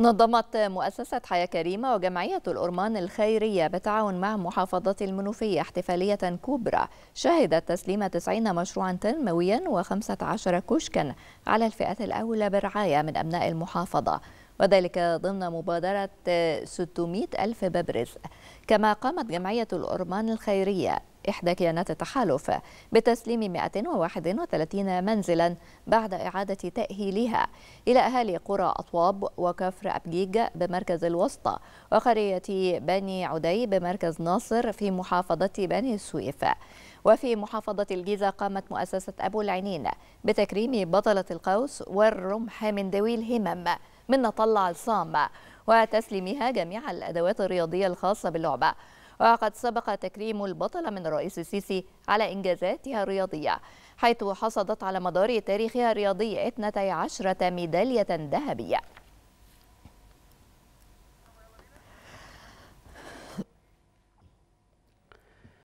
نظمت مؤسسة حياة كريمة وجمعية الأرمان الخيرية بالتعاون مع محافظة المنوفية احتفالية كبرى شهدت تسليم 90 مشروعا تنمويا و15 كشكا على الفئات الأولى برعاية من أبناء المحافظة وذلك ضمن مبادرة 600 ألف باب رزق كما قامت جمعية الأرمان الخيرية إحدى كيانات التحالف بتسليم 131 منزلا بعد إعادة تأهيلها إلى أهالي قرى أطواب وكفر أبجيج بمركز الوسطى وقرية بني عدي بمركز ناصر في محافظة بني سويف وفي محافظة الجيزة قامت مؤسسة أبو العنين بتكريم بطلة القوس والرمح من ذوي الهمم من نطلع عصام وتسليمها جميع الأدوات الرياضية الخاصة باللعبة وقد سبق تكريم البطلة من الرئيس السيسي على إنجازاتها الرياضية حيث حصدت على مدار تاريخها الرياضي 12 ميدالية ذهبية